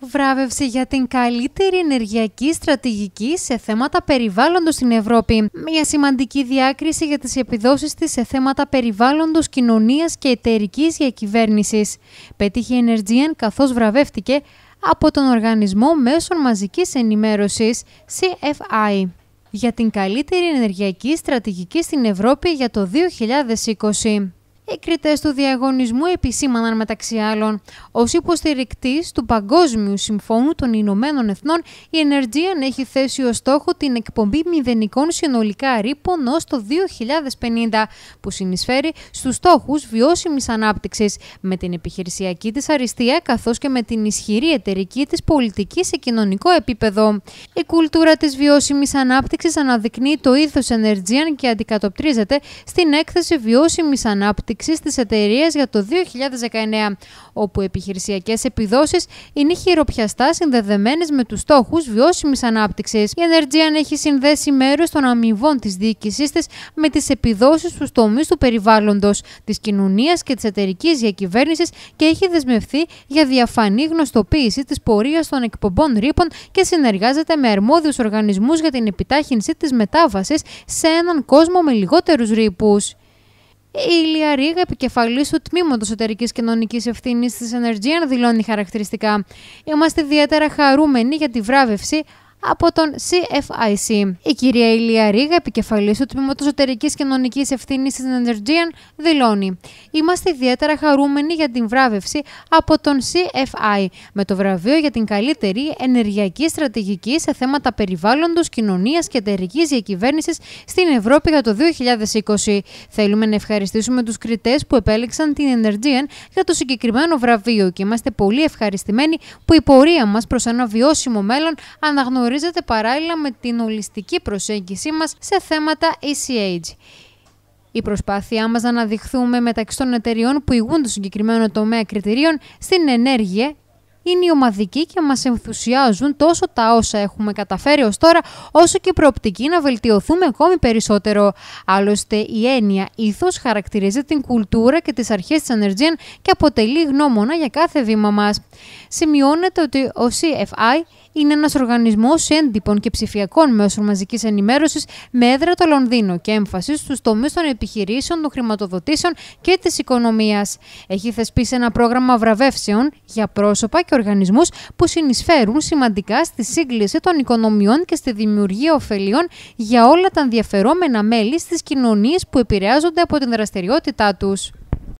Βράβευση για την καλύτερη ενεργειακή στρατηγική σε θέματα περιβάλλοντος στην Ευρώπη. Μια σημαντική διάκριση για τις επιδόσεις της σε θέματα περιβάλλοντος, κοινωνίας και εταιρικής διακυβέρνησης. Πέτυχε η Energian καθώς βραβεύτηκε από τον Οργανισμό Μέσων Μαζικής Ενημέρωσης, CFI για την καλύτερη ενεργειακή στρατηγική στην Ευρώπη για το 2020. Οι κριτέ του διαγωνισμού επισήμαναν μεταξύ άλλων ως υποστηρικτής του Παγκόσμιου Συμφώνου των Ηνωμένων Εθνών, η Energean έχει θέσει ως στόχο την εκπομπή μηδενικών συνολικά ρήπων ως το 2050, που συνεισφέρει στους στόχους βιώσιμης ανάπτυξης με την επιχειρησιακή της αριστεία καθώς και με την ισχυρή εταιρική της πολιτική σε κοινωνικό επίπεδο. Η κουλτούρα της βιώσιμης ανάπτυξης αναδεικνύει το ήθο Energean και αντικατοπτρίζεται στην έκθεση βιώσιμης ανάπτυξης ανάπτυξη τη εταιρεία για το 2019, όπου οι επιχειρησιακές επιδόσεις είναι χειροπιαστά συνδεδεμένες με τους στόχους βιώσιμης ανάπτυξης. Η Energian έχει συνδέσει μέρος των αμοιβών της διοίκησής της με τις επιδόσεις στους τομείς του περιβάλλοντος, της κοινωνίας και της εταιρικής διακυβέρνησης και έχει δεσμευθεί για διαφανή γνωστοποίηση της πορείας των εκπομπών ρήπων και συνεργάζεται με αρμόδιους οργανισμούς για την επιτάχυνση της μετάβασης σε έναν κόσμο με λιγότερους ρήπους. Η Ηλία Ρίγα, επικεφαλής του τμήματος εταιρικής Κοινωνικής Ευθύνης της Energean, δηλώνει χαρακτηριστικά. Είμαστε ιδιαίτερα χαρούμενοι για τη βράβευση από τον CFIC. Η κυρία Ηλία Ρίγα, επικεφαλής του Τμήματος Εσωτερικής Κοινωνική Ευθύνης της Energian, δηλώνει: Είμαστε ιδιαίτερα χαρούμενοι για την βράβευση από τον CFI με το βραβείο για την καλύτερη ενεργειακή στρατηγική σε θέματα περιβάλλοντος, κοινωνίας και εταιρικής διακυβέρνησης στην Ευρώπη για το 2020. Θέλουμε να ευχαριστήσουμε τους κριτές που επέλεξαν την Energian για το συγκεκριμένο βραβείο και είμαστε πολύ ευχαριστημένοι που η πορεία μας προς ένα βιώσιμο μέλλον αναγνωρίζει αναγνωρίζεται παράλληλα με την ολιστική προσέγγιση μας σε θέματα ECH. Η προσπάθειά μας να αναδειχθούμε μεταξύ των εταιριών που ηγούν το συγκεκριμένο τομέα κριτηρίων στην ενέργεια είναι οι ομαδικοί και μας ενθουσιάζουν τόσο τα όσα έχουμε καταφέρει ως τώρα, όσο και η προοπτική να βελτιωθούμε ακόμη περισσότερο. Άλλωστε, η έννοια ήθος χαρακτηρίζει την κουλτούρα και τις αρχές της Ανεργίας και αποτελεί γνώμονα για κάθε βήμα μας. Σημειώνεται ότι ο CFI είναι ένας οργανισμός έντυπων και ψηφιακών μέσων μαζικής ενημέρωσης με έδρα το Λονδίνο και έμφαση στους τομείς των επιχειρήσεων, των χρηματοδοτήσεων και της οικονομίας. Έχει θεσπίσει ένα πρόγραμμα βραβεύσεων για πρόσωπα και οργανισμούς που συνεισφέρουν σημαντικά στη σύγκληση των οικονομιών και στη δημιουργία ωφελείων για όλα τα ενδιαφερόμενα μέλη στις κοινωνίες που επηρεάζονται από την δραστηριότητά τους.